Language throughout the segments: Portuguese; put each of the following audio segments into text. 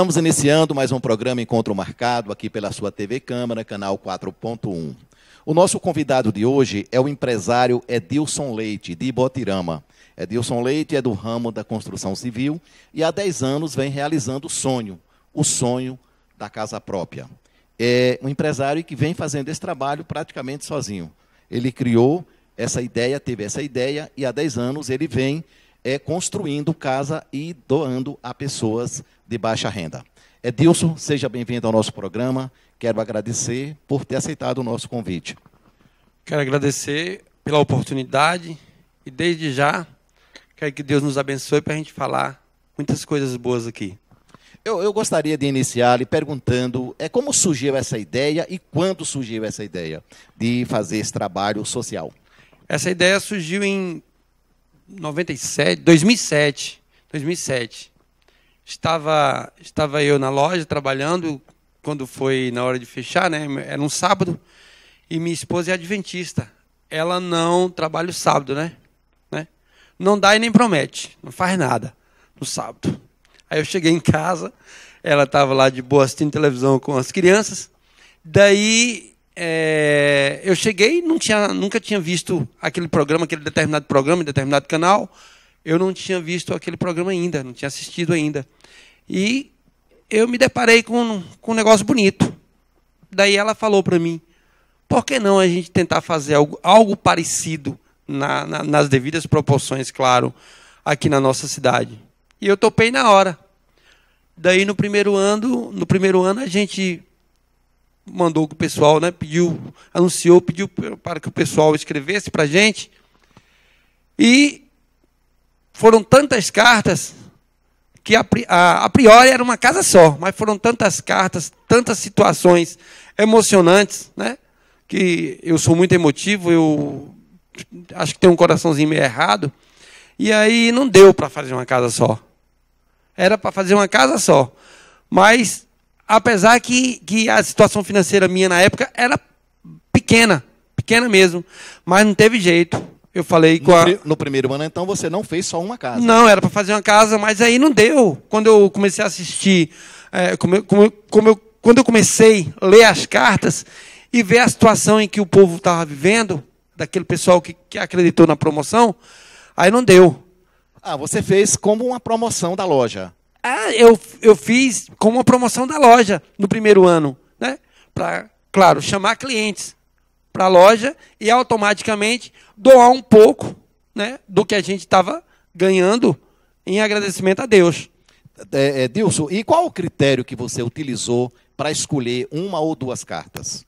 Estamos iniciando mais um programa Encontro Marcado aqui pela sua TV Câmara, canal 4.1. O nosso convidado de hoje é o empresário Edilson Leite, de Botirama. Edilson Leite é do ramo da construção civil e há 10 anos vem realizando o sonho, o sonho da casa própria. É um empresário que vem fazendo esse trabalho praticamente sozinho. Ele criou essa ideia, teve essa ideia e há 10 anos ele vem é, construindo casa e doando a pessoas de baixa renda. Edilson, seja bem-vindo ao nosso programa. Quero agradecer por ter aceitado o nosso convite. Quero agradecer pela oportunidade e, desde já, quero que Deus nos abençoe para a gente falar muitas coisas boas aqui. Eu, eu, gostaria de iniciar lhe perguntando é, como surgiu essa ideia e quando surgiu essa ideia de fazer esse trabalho social? Essa ideia surgiu em 97, 2007, 2007. Estava, estava eu na loja trabalhando quando foi na hora de fechar, né? Era um sábado e minha esposa é adventista. Ela não trabalha o sábado, né? né? Não dá e nem promete, não faz nada no sábado. Aí eu cheguei em casa, ela estava lá de boa assistindo televisão com as crianças. Daí é, eu cheguei, não tinha, nunca tinha visto aquele programa, aquele determinado programa, determinado canal. Eu não tinha visto aquele programa ainda, não tinha assistido ainda. E eu me deparei com, com um negócio bonito. Daí ela falou para mim: por que não a gente tentar fazer algo, algo parecido, na, na, nas devidas proporções, claro, aqui na nossa cidade? E eu topei na hora. Daí no primeiro ano, no primeiro ano a gente mandou o pessoal, né, pediu, anunciou, pediu para que o pessoal escrevesse para a gente. E foram tantas cartas que a, a, a priori era uma casa só, mas foram tantas cartas, tantas situações emocionantes, né? Que eu sou muito emotivo, eu acho que tenho um coraçãozinho meio errado. E aí não deu para fazer uma casa só. Era para fazer uma casa só. Mas apesar que, que a situação financeira minha na época era pequena, pequena mesmo, mas não teve jeito. Eu falei com a... no, primeiro ano, então, você não fez só uma casa? Não, era para fazer uma casa, mas aí não deu. Quando eu comecei a assistir, é, como, como, como eu, quando eu comecei a ler as cartas e ver a situação em que o povo estava vivendo, daquele pessoal que, que acreditou na promoção, aí não deu. Ah, você fez como uma promoção da loja. Ah, eu, eu fiz com uma promoção da loja no primeiro ano, né? Para, claro, chamar clientes para a loja e automaticamente doar um pouco né, do que a gente estava ganhando em agradecimento a Deus. É, é, Dilson, e qual o critério que você utilizou para escolher uma ou duas cartas?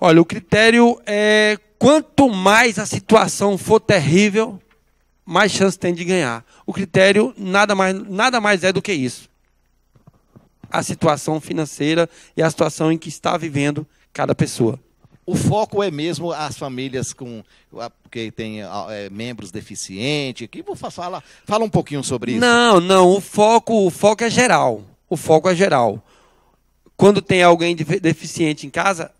Olha, o critério é quanto mais a situação for terrível, mais chance tem de ganhar. O critério nada mais, nada mais é do que isso. A situação financeira e a situação em que está vivendo cada pessoa. O foco é mesmo as famílias com que têm é, membros deficientes. Que fala, fala um pouquinho sobre isso. Não, não. O foco, o foco é geral. O foco é geral. Quando tem alguém deficiente em casa,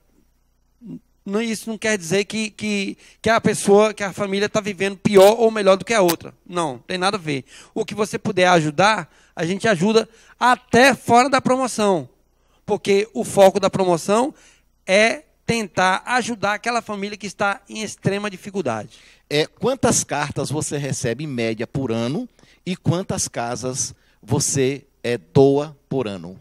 isso não quer dizer que, que, que a pessoa, que a família está vivendo pior ou melhor do que a outra. Não, tem nada a ver. O que você puder ajudar, a gente ajuda até fora da promoção. Porque o foco da promoção é tentar ajudar aquela família que está em extrema dificuldade. É, quantas cartas você recebe em média por ano e quantas casas você é, doa por ano?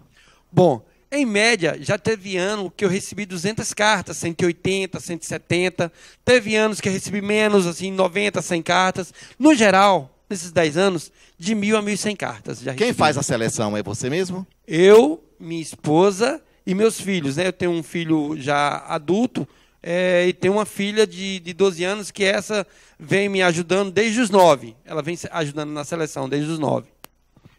Bom, em média, já teve ano que eu recebi 200 cartas, 180, 170. Teve anos que eu recebi menos, assim, 90, 100 cartas. No geral, nesses 10 anos, de 1.000 a 1.100 cartas. Já Quem faz a seleção? É você mesmo? Eu, minha esposa e meus filhos. Né? Eu tenho um filho já adulto é, e tenho uma filha de, de 12 anos que essa vem me ajudando desde os 9. Ela vem ajudando na seleção desde os 9.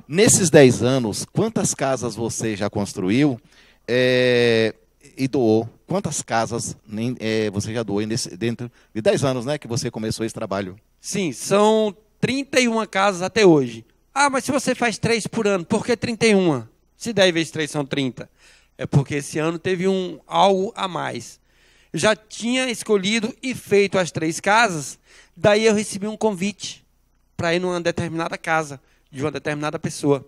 Nesses 10 anos, quantas casas você já construiu é, e doou? Quantas casas é, você já doou nesse, dentro de 10 anos né, que você começou esse trabalho? Sim, são 31 casas até hoje. Ah, mas se você faz 3 por ano, por que 31? Se 10 vezes 3 são 30. É porque esse ano teve um algo a mais. Já tinha escolhido e feito as três casas, daí eu recebi um convite para ir numa determinada casa de uma determinada pessoa.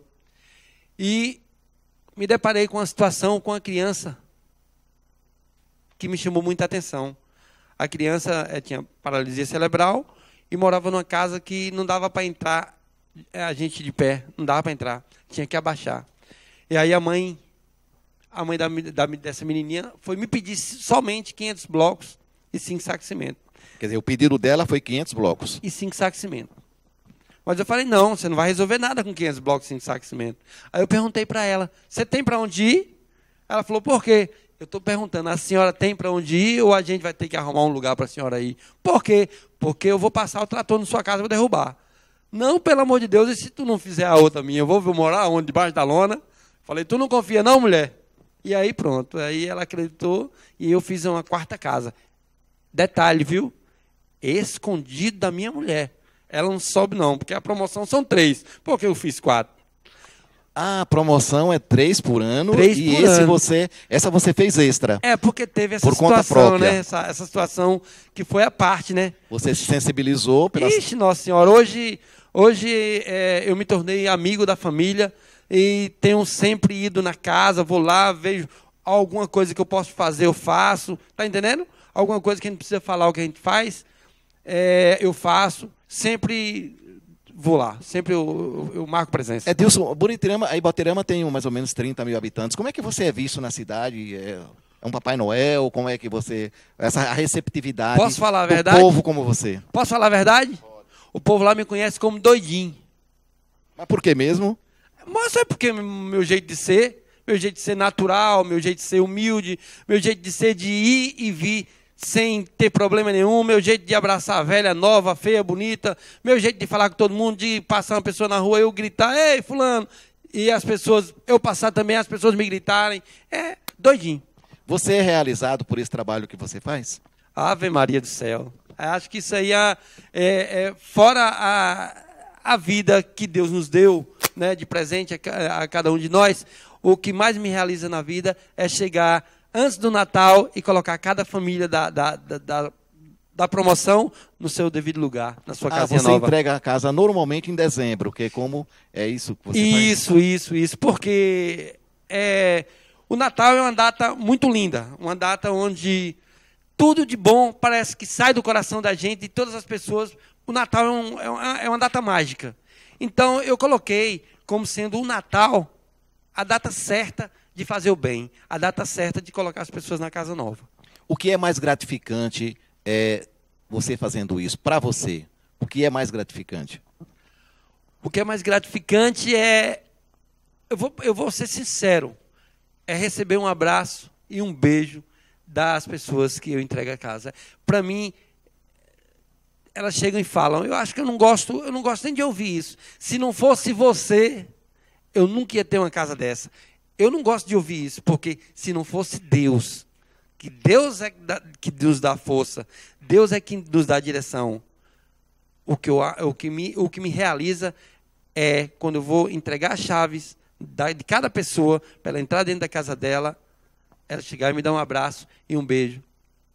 E me deparei com uma situação com a criança que me chamou muita atenção. A criança é, tinha paralisia cerebral e morava numa casa que não dava para entrar eh, a gente de pé, não dava para entrar, tinha que abaixar. E aí a mãe, a mãe da, da, dessa menininha, foi me pedir somente 500 blocos e 5 sacos de cimento. Quer dizer, o pedido dela foi 500 blocos. E 5 sacos de cimento. Mas eu falei, não, você não vai resolver nada com 500 blocos de saquecimento. Aí eu perguntei para ela, você tem para onde ir? Ela falou, por quê? Eu estou perguntando, a senhora tem para onde ir ou a gente vai ter que arrumar um lugar para a senhora ir? Por quê? Porque eu vou passar o trator na sua casa e vou derrubar. Não, pelo amor de Deus, e se tu não fizer a outra minha? Eu vou morar onde? Debaixo da lona? Falei, tu não confia não, mulher? E aí pronto, aí ela acreditou e eu fiz uma quarta casa. Detalhe, viu? Escondido da minha mulher. Ela não sobe, não, porque a promoção são três. Por que eu fiz quatro? Ah, a promoção é três por ano três e por esse ano. você, essa você fez extra. É porque teve essa por situação, né? Essa, essa, situação que foi a parte, né? Você se sensibilizou pela. Ixi, nossa senhora, hoje, hoje é, eu me tornei amigo da família e tenho sempre ido na casa, vou lá, vejo alguma coisa que eu posso fazer, eu faço, tá entendendo? Alguma coisa que a gente precisa falar o que a gente faz é, eu faço, sempre vou lá, sempre eu, eu, eu marco presença. Edilson, é, Buritirama, a Ibaterama tem mais ou menos 30 mil habitantes. Como é que você é visto na cidade? É, é um Papai Noel? Como é que você. Essa receptividade Posso falar a verdade? do povo como você? Posso falar a verdade? O povo lá me conhece como doidinho. Mas por que mesmo? Mas é porque meu jeito de ser, meu jeito de ser natural, meu jeito de ser humilde, meu jeito de ser de ir e vir sem ter problema nenhum, meu jeito de abraçar a velha, nova, feia, bonita, meu jeito de falar com todo mundo, de passar uma pessoa na rua, eu gritar, ei, fulano, e as pessoas, eu passar também, as pessoas me gritarem, é doidinho. Você é realizado por esse trabalho que você faz? Ave Maria do céu. Acho que isso aí é, é, é fora a, a vida que Deus nos deu, né, de presente a, a cada um de nós, o que mais me realiza na vida é chegar antes do Natal e colocar cada família da, da, da, da, da promoção no seu devido lugar, na sua ah, nova. Você entrega a casa normalmente em dezembro, que é como é isso que você Isso, faz. isso, isso. Porque é, o Natal é uma data muito linda, uma data onde tudo de bom parece que sai do coração da gente, de todas as pessoas. O Natal é, um, é, uma, é uma data mágica. Então eu coloquei como sendo o Natal a data certa de fazer o bem, a data certa de colocar as pessoas na casa nova. O que é mais gratificante é você fazendo isso para você? O que é mais gratificante? O que é mais gratificante é. Eu vou, eu vou ser sincero. É receber um abraço e um beijo das pessoas que eu entrego a casa. Para mim, elas chegam e falam: "Eu acho que eu não gosto, eu não gosto nem de ouvir isso. Se não fosse você, eu nunca ia ter uma casa dessa. Eu não gosto de ouvir isso, porque se não fosse Deus, que Deus é que nos dá força, Deus é que nos dá direção. O que, eu, o, que me, o que me realiza é quando eu vou entregar as chaves de cada pessoa para ela entrar dentro da casa dela, ela chegar e me dar um abraço e um beijo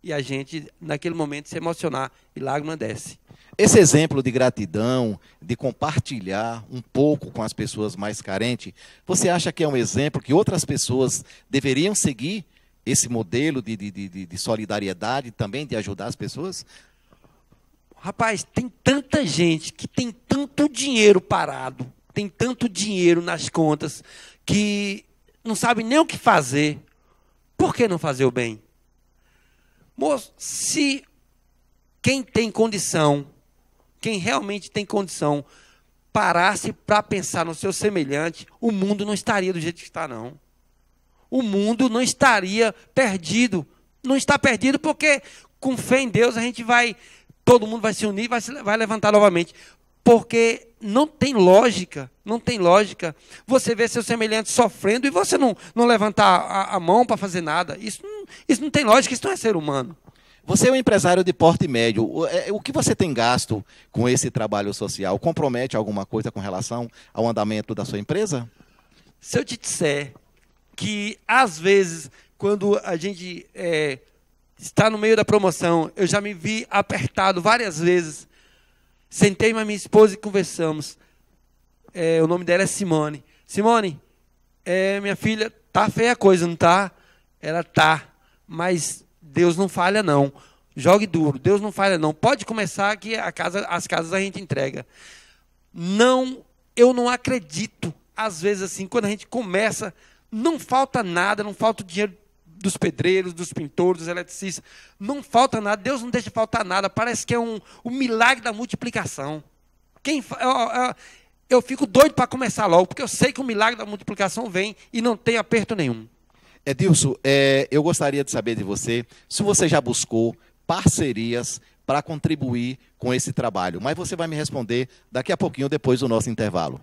e a gente, naquele momento, se emocionar e lágrima desce. Esse exemplo de gratidão, de compartilhar um pouco com as pessoas mais carentes, você acha que é um exemplo que outras pessoas deveriam seguir? Esse modelo de, de, de, de solidariedade também, de ajudar as pessoas? Rapaz, tem tanta gente que tem tanto dinheiro parado, tem tanto dinheiro nas contas, que não sabe nem o que fazer. Por que não fazer o bem? Moço, se quem tem condição, quem realmente tem condição, parasse para pensar no seu semelhante, o mundo não estaria do jeito que está, não. O mundo não estaria perdido. Não está perdido porque, com fé em Deus, a gente vai. Todo mundo vai se unir, vai, se, vai levantar novamente. Porque não tem lógica, não tem lógica. Você vê seu semelhante sofrendo e você não, não levantar a, a mão para fazer nada. Isso isso não tem lógica, isso não é ser humano. Você é um empresário de porte médio. É, o que você tem gasto com esse trabalho social compromete alguma coisa com relação ao andamento da sua empresa? Se eu te disser que, às vezes, quando a gente é, está no meio da promoção, eu já me vi apertado várias vezes. Sentei com a minha esposa e conversamos. É, o nome dela é Simone. Simone, é, minha filha, tá feia a coisa, não tá? Ela tá mas Deus não falha não. Jogue duro, Deus não falha não. Pode começar que a casa, as casas a gente entrega. Não, eu não acredito. Às vezes assim, quando a gente começa, não falta nada, não falta o dinheiro dos pedreiros, dos pintores, dos eletricistas, não falta nada. Deus não deixa faltar nada. Parece que é um, um milagre da multiplicação. Quem eu, eu fico doido para começar logo, porque eu sei que o milagre da multiplicação vem e não tem aperto nenhum. Edilson, é, é, eu gostaria de saber de você se você já buscou parcerias para contribuir com esse trabalho, mas você vai me responder daqui a pouquinho, depois do nosso intervalo.